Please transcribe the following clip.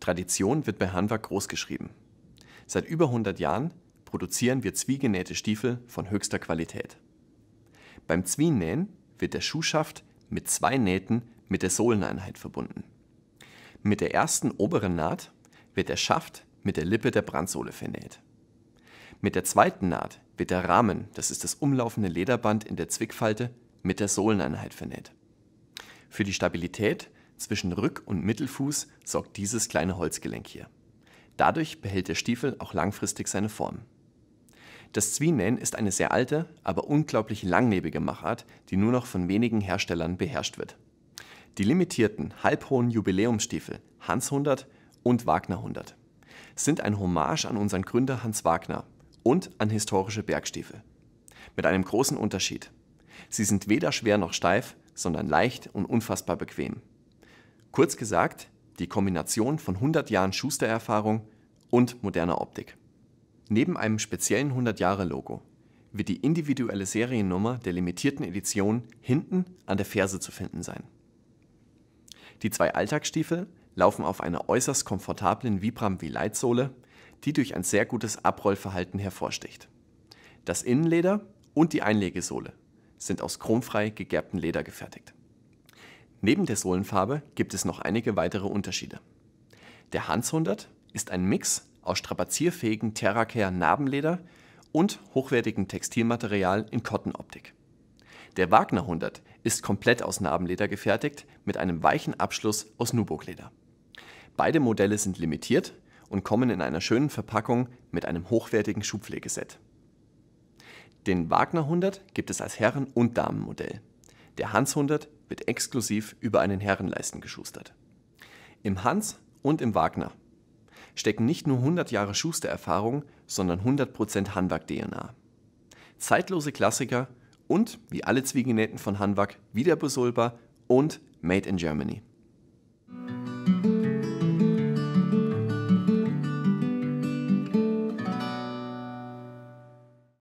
Tradition wird bei Hanwag großgeschrieben. Seit über 100 Jahren produzieren wir zwiegenähte Stiefel von höchster Qualität. Beim Zwienähen wird der Schuhschaft mit zwei Nähten mit der Sohleneinheit verbunden. Mit der ersten oberen Naht wird der Schaft mit der Lippe der Brandsohle vernäht. Mit der zweiten Naht wird der Rahmen, das ist das umlaufende Lederband in der Zwickfalte, mit der Sohleneinheit vernäht. Für die Stabilität zwischen Rück- und Mittelfuß sorgt dieses kleine Holzgelenk hier. Dadurch behält der Stiefel auch langfristig seine Form. Das Zwienähen ist eine sehr alte, aber unglaublich langlebige Machart, die nur noch von wenigen Herstellern beherrscht wird. Die limitierten, halbhohen Jubiläumsstiefel Hans 100 und Wagner 100 sind ein Hommage an unseren Gründer Hans Wagner und an historische Bergstiefel. Mit einem großen Unterschied. Sie sind weder schwer noch steif, sondern leicht und unfassbar bequem. Kurz gesagt, die Kombination von 100 Jahren Schustererfahrung und moderner Optik. Neben einem speziellen 100-Jahre-Logo wird die individuelle Seriennummer der limitierten Edition hinten an der Ferse zu finden sein. Die zwei Alltagsstiefel laufen auf einer äußerst komfortablen Vibram v leitsohle die durch ein sehr gutes Abrollverhalten hervorsticht. Das Innenleder und die Einlegesohle sind aus chromfrei gegerbtem Leder gefertigt. Neben der Sohlenfarbe gibt es noch einige weitere Unterschiede. Der Hans 100 ist ein Mix aus strapazierfähigen Terracare Narbenleder und hochwertigem Textilmaterial in Kottenoptik. Der Wagner 100 ist komplett aus Narbenleder gefertigt mit einem weichen Abschluss aus Nubukleder. Beide Modelle sind limitiert und kommen in einer schönen Verpackung mit einem hochwertigen Schubpflegeset. Den Wagner 100 gibt es als Herren- und Damenmodell. Der Hans 100 wird exklusiv über einen Herrenleisten geschustert. Im Hans und im Wagner stecken nicht nur 100 Jahre Schustererfahrung, sondern 100% hanwag dna Zeitlose Klassiker und, wie alle Zwiegenähten von Handwerk, wiederbesohlbar und made in Germany.